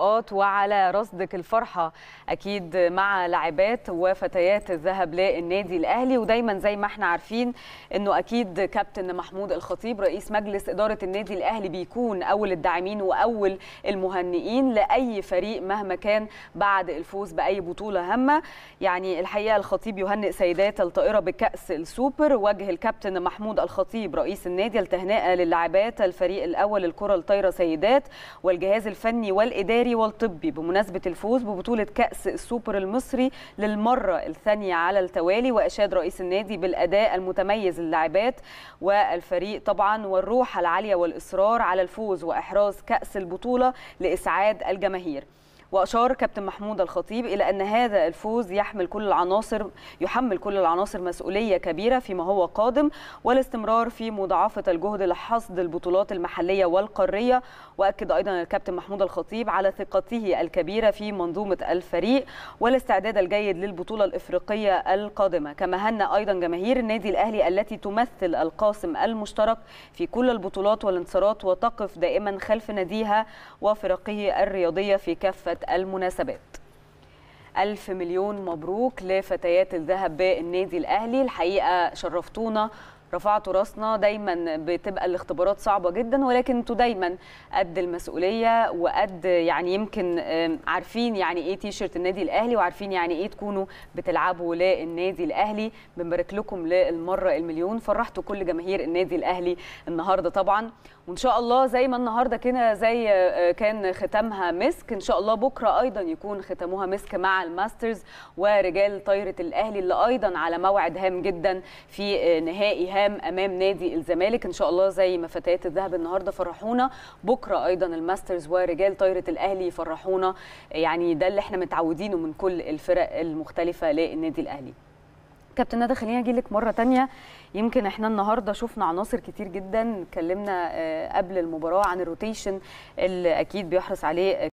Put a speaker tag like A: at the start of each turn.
A: اللقاءات وعلى رصدك الفرحه اكيد مع لاعبات وفتيات الذهب للنادي الاهلي ودايما زي ما احنا عارفين انه اكيد كابتن محمود الخطيب رئيس مجلس اداره النادي الاهلي بيكون اول الداعمين واول المهنئين لاي فريق مهما كان بعد الفوز باي بطوله هامه يعني الحقيقه الخطيب يهنئ سيدات الطائره بكاس السوبر وجه الكابتن محمود الخطيب رئيس النادي التهنئه للاعبات الفريق الاول الكره الطايره سيدات والجهاز الفني والاداري العسكري والطبي بمناسبة الفوز ببطولة كأس السوبر المصري للمرة الثانية على التوالي وأشاد رئيس النادي بالأداء المتميز للاعبات والفريق طبعا والروح العالية والإصرار على الفوز وإحراز كأس البطولة لإسعاد الجماهير واشار كابتن محمود الخطيب الى ان هذا الفوز يحمل كل العناصر يحمل كل العناصر مسؤوليه كبيره فيما هو قادم والاستمرار في مضاعفه الجهد لحصد البطولات المحليه والقاريه واكد ايضا الكابتن محمود الخطيب على ثقته الكبيره في منظومه الفريق والاستعداد الجيد للبطوله الافريقيه القادمه كما هنأ ايضا جماهير النادي الاهلي التي تمثل القاسم المشترك في كل البطولات والانتصارات وتقف دائما خلف ناديها وفرقه الرياضيه في كافه المناسبات ألف مليون مبروك لفتيات الذهب بالنادي الأهلي الحقيقة شرفتونا رفعتوا راسنا دايما بتبقى الاختبارات صعبه جدا ولكن انتوا دايما قد المسؤوليه وقد يعني يمكن عارفين يعني ايه تيشرت النادي الاهلي وعارفين يعني ايه تكونوا بتلعبوا للنادي الاهلي بنبارك لكم للمره المليون فرحتوا كل جماهير النادي الاهلي النهارده طبعا وان شاء الله زي ما النهارده كده زي آه، كان ختامها مسك ان شاء الله بكره ايضا يكون ختاموها مسك مع الماسترز ورجال طايره الاهلي اللي ايضا على موعد هام جدا في آه، نهائي الهام امام نادي الزمالك ان شاء الله زي ما فتيات الذهب النهارده فرحونا بكره ايضا الماسترز ورجال طايره الاهلي يفرحونا يعني ده اللي احنا متعودينه من كل الفرق المختلفه للنادي الاهلي كابتن ندى خليني اجي لك مره تانية يمكن احنا النهارده شفنا عناصر كتير جدا اتكلمنا آه، قبل المباراه عن الروتيشن اللي اكيد بيحرص عليه